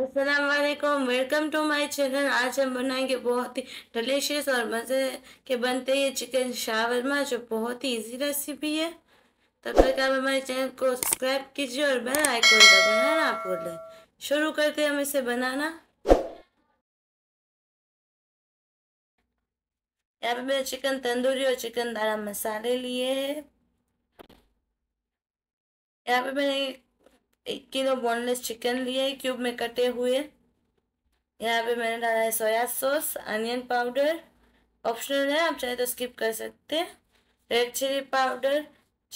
अस्सलाम वालेकुम welcome to my channel आज हम बनाएंगे बहुत ही डिलीशियस और मज़े के बनते हैं चिकन शावरमा जो बहुत ही इजी रेसिपी है तब तक आप हमारे चैनल को सब्सक्राइब कीजिए और बेल आइकन दबाना ना भूलें शुरू करते हैं हम इसे बनाना यहाँ पे मैंने चिकन तंदूरी और चिकन दारा मसाले लिए हैं यहाँ पे मैंने एक किलो बोनलेस चिकन लिए क्यूब में कटे हुए यहाँ पे मैंने डाला है soya sauce onion powder optional है आप चाहे तो स्किप कर सकते हैं रेड चिली पाउडर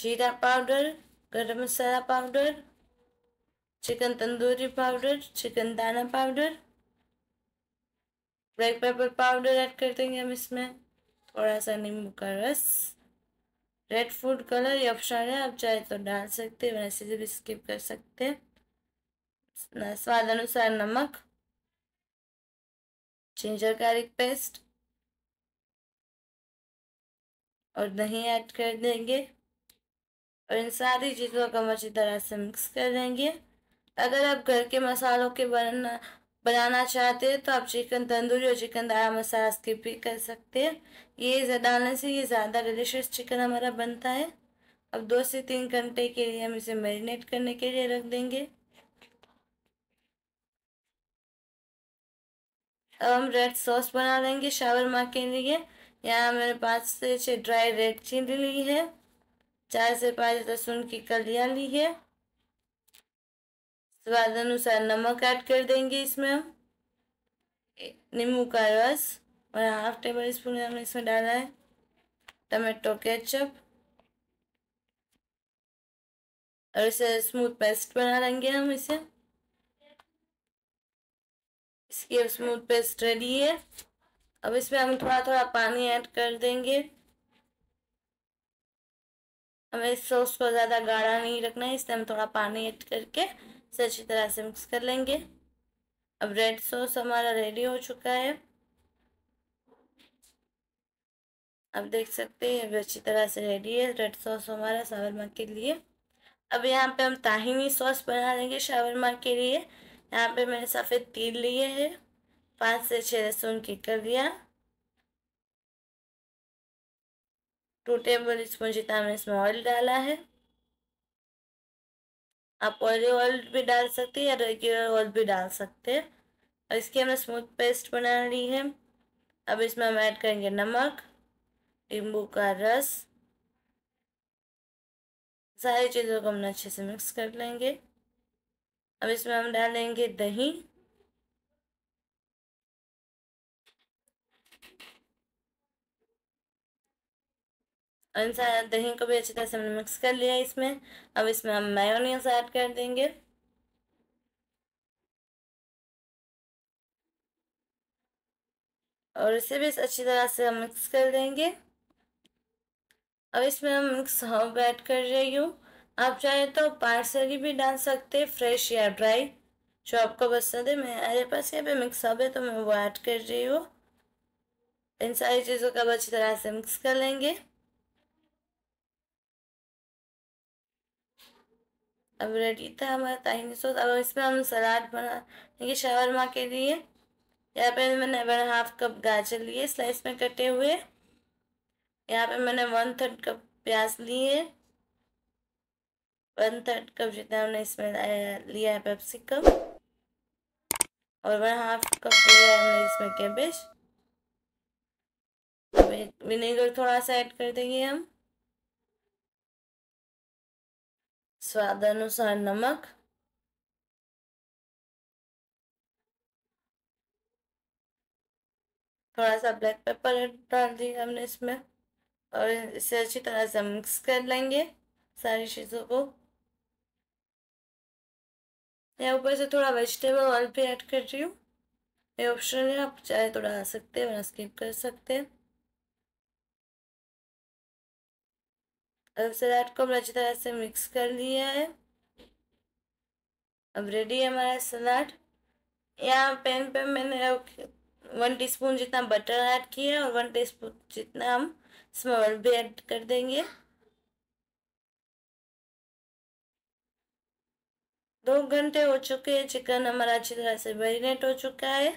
जीरा powder garam masala powder chicken tandoori powder chicken दाना powder black pepper powder add कर देंगे हम इसमें थोड़ा सा नींबू का रस रेड फूड कलर ये ऑप्शन है आप चाहे तो डाल सकते हैं वैसे भी स्किप कर सकते हैं स्वाद अनुसार नमक जिंजर गार्लिक पेस्ट और दही ऐड कर देंगे और इन सारी चीज़ों को हम अच्छी तरह से मिक्स कर देंगे अगर आप घर के मसालों के बनना बनाना चाहते हैं तो आप चिकन तंदूरी और चिकन दाया मसाला स्किप भी कर सकते हैं ये डालने से ये ज़्यादा डिलिशियस चिकन हमारा बनता है अब दो से तीन घंटे के लिए हम इसे मैरिनेट करने के लिए रख देंगे अब हम रेड सॉस बना लेंगे शावरमा के लिए यहाँ मैंने पाँच से छः ड्राई रेड चिली ली है चार से पाँच लहसुन की कलियाँ ली है स्वाद अनुसार नमक ऐड कर देंगे इसमें हम नींबू का रस और हाफ टेबल स्पून हमने इसमें डाला है टमाटो केचप और इसे स्मूथ पेस्ट बना लेंगे हम इसे इसकी स्मूथ पेस्ट रेडी है अब इसमें हम थोड़ा थोड़ा पानी ऐड कर देंगे हमें सॉस को ज़्यादा गाढ़ा नहीं रखना है इसलिए हम थोड़ा पानी ऐड करके से अच्छी तरह से मिक्स कर लेंगे अब रेड सॉस हमारा रेडी हो चुका है अब देख सकते हैं अभी अच्छी तरह से रेडी है रेड सॉस हमारा शावरमा के लिए अब यहाँ पे हम ताहिनी सॉस बना लेंगे शावरमा के लिए यहाँ पे मैंने सफ़ेद तिल लिए है पाँच से छः लहसुन की कर दिया टू टेबल स्पून जितना मैंने इसमें ऑयल डाला है आप ऑयली ऑयल भी डाल सकते हैं या रेगुलर ऑयल भी डाल सकते हैं और इसकी हमने स्मूथ पेस्ट बना ली है अब इसमें हम ऐड करेंगे नमक नींबू का रस सारी चीज़ों को हमने अच्छे से मिक्स कर लेंगे अब इसमें हम डालेंगे दही और अनुसार दही को भी अच्छी तरह से हमने मिक्स कर लिया इसमें अब इसमें हम मेयोनीज ऐड कर देंगे और इसे भी अच्छी तरह से हम मिक्स कर देंगे अब इसमें हम मिक्स हर्ब ऐड कर रही हूँ आप चाहे तो पार्सली भी डाल सकते फ्रेश या ड्राई जो आपको पसंद है मेरे पास यहाँ पे मिक्स हब है तो मैं वो ऐड कर रही हूँ इन सारी चीज़ों का अच्छी तरह से मिक्स कर लेंगे अब रेडी था हमारा ताही सॉस अब इसमें हम सलाद बनाएंगे शावरमा के लिए यहाँ पे मैंने वन हाफ कप गाजर लिए स्लाइस में कटे हुए यहाँ पे मैंने वन थर्ड कप प्याज लिए वन थर्ड कप जितना हमने इसमें लिया है पेप्सी कप और वन हाफ कप लिया है हमने इसमें कैबेज विनेगर थोड़ा सा ऐड कर देंगे हम स्वाद अनुसार नमक थोड़ा सा ब्लैक पेपर डाल दी हमने इसमें और इसे अच्छी तरह से मिक्स कर लेंगे सारी चीज़ों को या ऊपर से थोड़ा वेजिटेबल ऑयल भी ऐड कर रही हूँ ये ऑप्शन है आप चाहे तो आ सकते हैं वरना स्किप कर सकते हैं अब सलाद को हमने अच्छी तरह से मिक्स कर लिया है अब रेडी है हमारा सलाद यहाँ पैन पे मैंने वन टीस्पून जितना बटर ऐड किया और वन टीस्पून जितना हम स्मॉल भी ऐड कर देंगे दो घंटे हो चुके हैं चिकन हमारा अच्छी तरह से मैरिनेट हो चुका है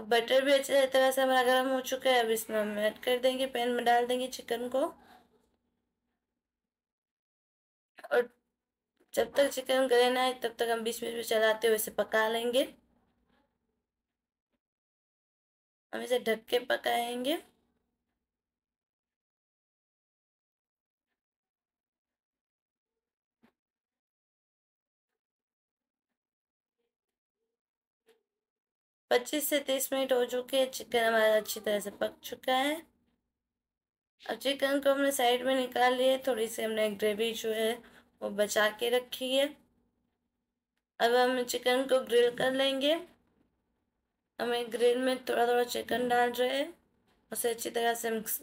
अब बटर भी अच्छी तरह से हमारा गर्म हो चुका है अब इसमें हम ऐड कर देंगे पैन में डाल देंगे चिकन को और जब तक चिकन गलेना है तब तक हम बीच बीच में चलाते हुए इसे पका लेंगे हम इसे ढक के पकाएंगे पच्चीस से तीस मिनट हो चुके हैं चिकन हमारा अच्छी तरह से पक चुका है अब चिकन को हमने साइड में निकाल लिए थोड़ी सी हमने ग्रेवी जो है वो बचा के रखी है अब हम चिकन को ग्रिल कर लेंगे हमें ग्रिल में थोड़ा थोड़ा चिकन डाल रहे हैं उसे अच्छी तरह से मिक्स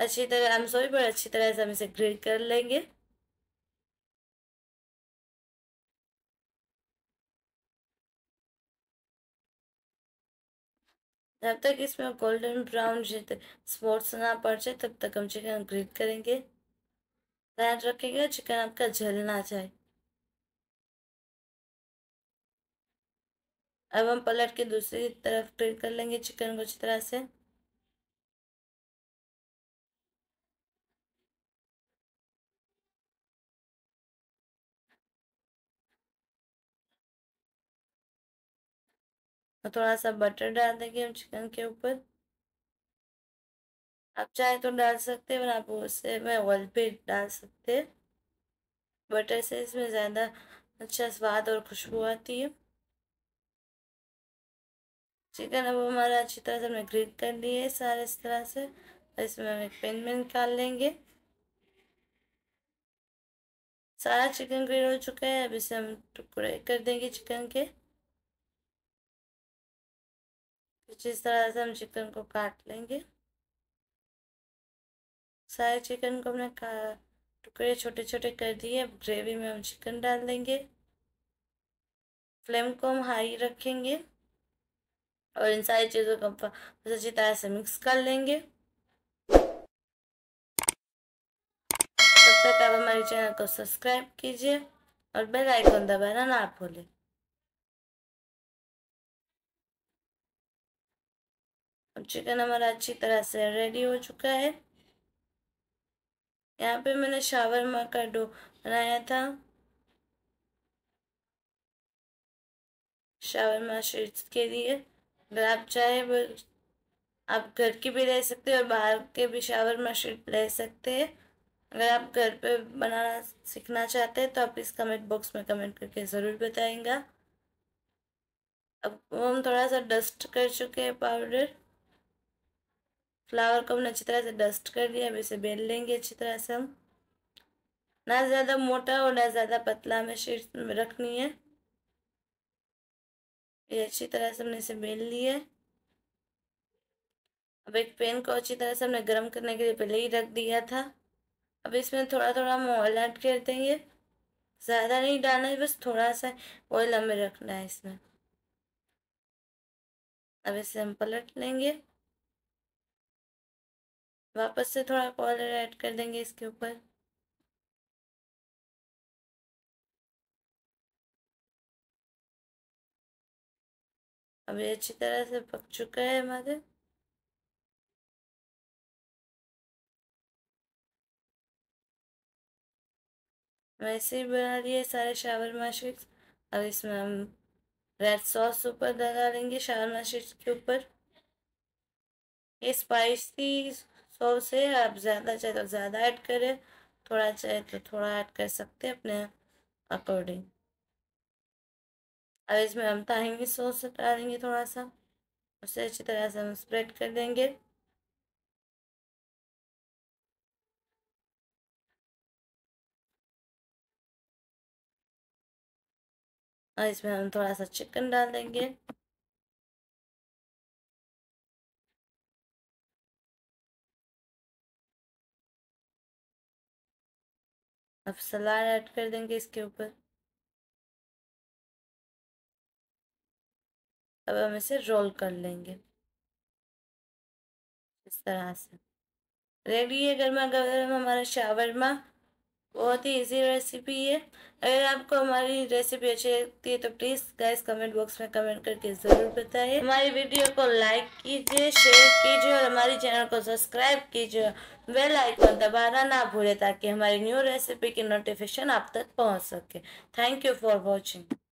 अच्छी तरह हम सोई पर अच्छी तरह से हम इसे ग्रिल कर लेंगे जब तक इसमें गोल्डन ब्राउन स्पॉट्स ना पड़ जाए तब तक हम चिकन ग्रिल करेंगे ध्यान रखेगा चिकन आपका जल ना जाए अब हम पलट के दूसरी तरफ ट्रिक कर लेंगे चिकन को अच्छी तरह से तो थोड़ा सा बटर डाल देंगे हम चिकन के ऊपर आप चाहे तो डाल सकते हैं आप उससे में ऑयल पे डाल सकते हैं बटर से इसमें ज़्यादा अच्छा स्वाद और खुशबू आती है चिकन अब हमारा अच्छी तरह से हमने ग्रिल कर लिए सारे इस तरह से इसमें हम एक पेन में निकाल लेंगे सारा चिकन ग्रिल हो चुका है अब इसे हम टुकड़े कर देंगे चिकन के कुछ इस तरह से हम चिकन को काट लेंगे सारे चिकन को हमने टुकड़े छोटे छोटे कर दिए अब ग्रेवी में हम चिकन डाल देंगे फ्लेम को हम हाई रखेंगे और इन सारी चीज़ों को बहुत अच्छी तरह से मिक्स कर लेंगे तब तक आप हमारे चैनल को सब्सक्राइब कीजिए और बेल आइकन दबाना ना भूलें चिकन हमारा अच्छी तरह से रेडी हो चुका है यहाँ पे मैंने शावरमा का डो बनाया था शावरमा शीट्स के लिए अगर आप चाहे आप घर की भी ले सकते हैं और बाहर के भी शावरमा शीट ले सकते हैं अगर आप घर पे बनाना सीखना चाहते हैं तो आप इस कमेंट बॉक्स में कमेंट करके ज़रूर बताएंगा अब हम थोड़ा सा डस्ट कर चुके हैं पाउडर फ्लावर को हमने अच्छी तरह से डस्ट कर दिया अब इसे बेल लेंगे अच्छी तरह से हम ना ज़्यादा मोटा और ना ज़्यादा पतला हमें शीट में रखनी है ये अच्छी तरह से हमने इसे बेल लिया अब एक पेन को अच्छी तरह से हमने गर्म करने के लिए पहले ही रख दिया था अब इसमें थोड़ा थोड़ा हम ऑयल ऐड कर देंगे ज़्यादा नहीं डालना है बस थोड़ा सा ऑयल हमें रखना है इसमें अब इसे हम पलट लेंगे वापस से थोड़ा कॉलर ऐड कर देंगे इसके ऊपर अब ये अच्छी तरह से पक चुका है हमारे वैसे ही बना लिए सारे शावर शीट्स अब इसमें हम रेड सॉस ऊपर लगा लेंगे शावर शीट्स के ऊपर ये स्पाइसी सौ से आप ज़्यादा चाहे तो ज़्यादा ऐड करें थोड़ा चाहे तो थोड़ा ऐड कर सकते हैं अपने अकॉर्डिंग अब इसमें हम ताहेंगे सॉस डालेंगे थोड़ा सा उसे अच्छी तरह से हम स्प्रेड कर देंगे और इसमें हम थोड़ा सा चिकन डाल देंगे अब सलाद ऐड कर देंगे इसके ऊपर अब हम इसे रोल कर लेंगे इस तरह से रेडी है गर्मा गर्म हमारा शावरमा बहुत ही इजी रेसिपी है अगर आपको हमारी रेसिपी अच्छी लगती है तो प्लीज़ गाइस कमेंट बॉक्स में कमेंट करके ज़रूर बताइए हमारी वीडियो को लाइक कीजिए शेयर कीजिए और हमारे चैनल को सब्सक्राइब कीजिए बेल आइकन दबाना ना भूलें ताकि हमारी न्यू रेसिपी की नोटिफिकेशन आप तक पहुंच सके थैंक यू फॉर वॉचिंग